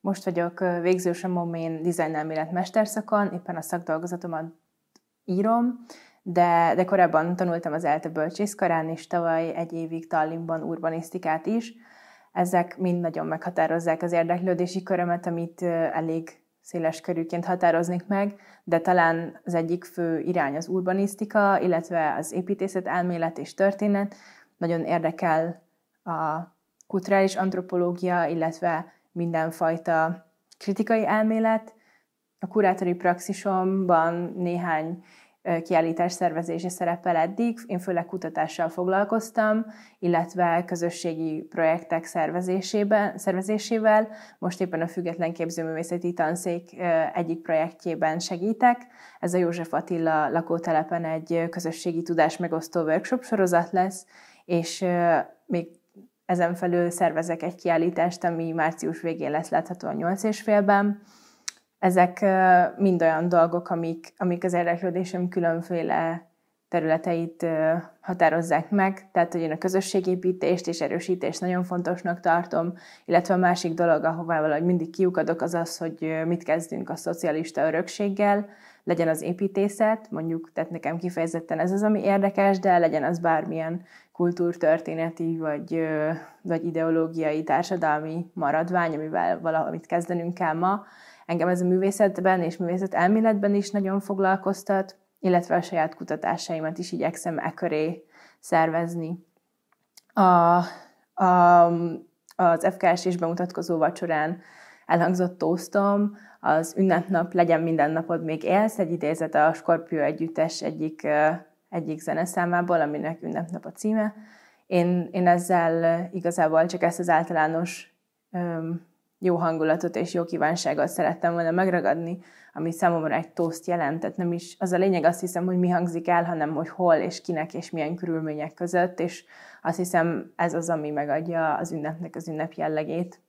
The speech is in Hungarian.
Most vagyok végzősomom, design dizájnelmélet mesterszakon, éppen a szakdolgozatomat írom, de, de korábban tanultam az ELTE bölcsészkarán, és tavaly egy évig Tallinnban urbanisztikát is. Ezek mind nagyon meghatározzák az érdeklődési körömet, amit elég széles körűként határoznék meg, de talán az egyik fő irány az urbanisztika, illetve az építészet, elmélet és történet. Nagyon érdekel a kulturális antropológia, illetve mindenfajta kritikai elmélet. A kurátori praxisomban néhány kiállítás szervezése szerepel eddig. Én főleg kutatással foglalkoztam, illetve közösségi projektek szervezésében, szervezésével. Most éppen a Független Képzőművészeti Tanszék egyik projektjében segítek. Ez a József Attila lakótelepen egy közösségi tudás megosztó workshop sorozat lesz, és még ezen felül szervezek egy kiállítást, ami március végén lesz látható a nyolc és félben. Ezek mind olyan dolgok, amik, amik az érdeklődésem különféle területeit határozzák meg, tehát hogy én a közösségépítést és erősítést nagyon fontosnak tartom, illetve a másik dolog, ahová valahogy mindig kiukadok, az az, hogy mit kezdünk a szocialista örökséggel, legyen az építészet, mondjuk, tehát nekem kifejezetten ez az, ami érdekes, de legyen az bármilyen kultúrtörténeti vagy, vagy ideológiai, társadalmi maradvány, amivel valamit kezdenünk kell ma. Engem ez a művészetben és művészet elméletben is nagyon foglalkoztat, illetve a saját kutatásaimat is igyekszem e köré szervezni. A, a, az FKS és bemutatkozó vacsorán elhangzott tóztom, az ünnepnap legyen minden napod még élsz, egy idézet a Skorpió Együttes egyik, egyik zeneszámából, aminek ünnepnap a címe. Én, én ezzel igazából csak ezt az általános öm, jó hangulatot és jó kívánságot szerettem volna megragadni, ami számomra egy toast jelentett. Nem is az a lényeg, azt hiszem, hogy mi hangzik el, hanem hogy hol és kinek és milyen körülmények között, és azt hiszem ez az, ami megadja az ünnepnek az ünnep jellegét.